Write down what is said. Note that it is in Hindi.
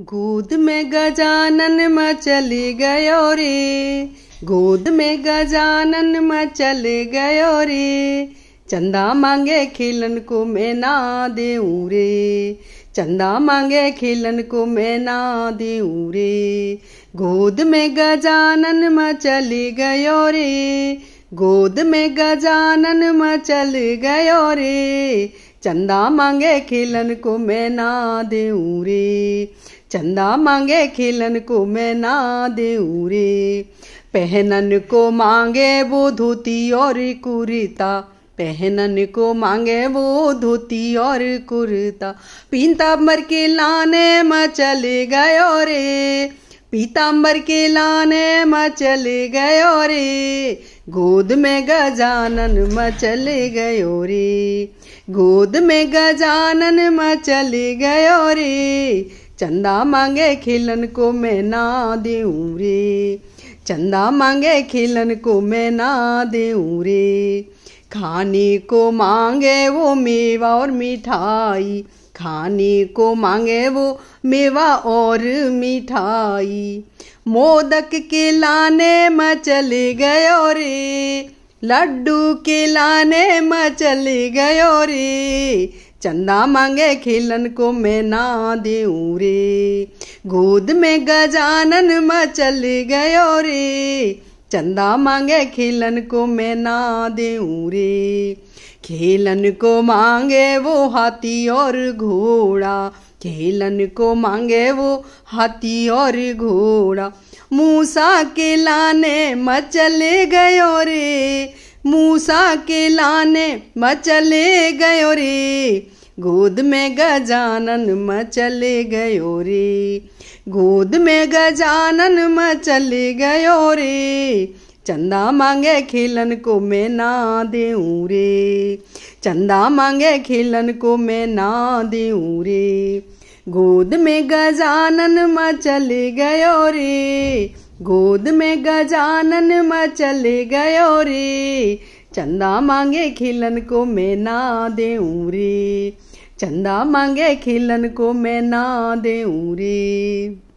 गोद में गजानन मचल गयो रे गोद में गजानन मचल गयो रे चंदा मांगे खिलन को मैं ना देऊ रे चंदा मांगे खिलन को मैं ना देऊ रे गोद में गजानन मचल गयो रे गोद में गजानन मचल गयो रे चंदा मांगे खिलन को मैं ना देऊ रे चंदा मांगे खिलन को मैं ना देऊ रे पहनन को मांगे वो धोती और कुरिता पहनन को मांगे वो धोती और कुर्ता पीताम्बर के लाने म चले गयो रे पीताम्बर के लाने म चले गयो रे गोद में गजानन म चले गयो रे गोद में गजानन म चले गयो रे चंदा मांगे खिलन को मैं ना देऊँ रे चंदा मांगे खिलन को मैं ना देऊँ रे खाने को मांगे वो मेवा और मिठाई खाने को मांगे वो मेवा और मिठाई मोदक के लाने में चल गयो रे लड्डू के लाने में चल गयो रे चंदा मांगे खिलन को मैं ना देऊ रे गोद में गजानन मचल गयो रे चंदा मांगे खिलन को मैं ना देऊ रे खेलन को मांगे वो हाथी और घोड़ा खेलन को मांगे वो हाथी और घोड़ा मूसा के लाने मचल गयो रे मूसा के लाने मचले गयो रे गोद में गजानन मचले गयो रे गोद में गजानन मचले गयो रे चंदा मांगे खेलन को मैं ना देऊ रे चंदा मांगे खेलन को मैं ना देऊ रे गोद में गजानन मचले गयो रे गोद में गजानन मचल गयो रे चंदा मांगे खिलन को मैं ना दे रे चंदा मांगे खिलन को मैं ना दे रे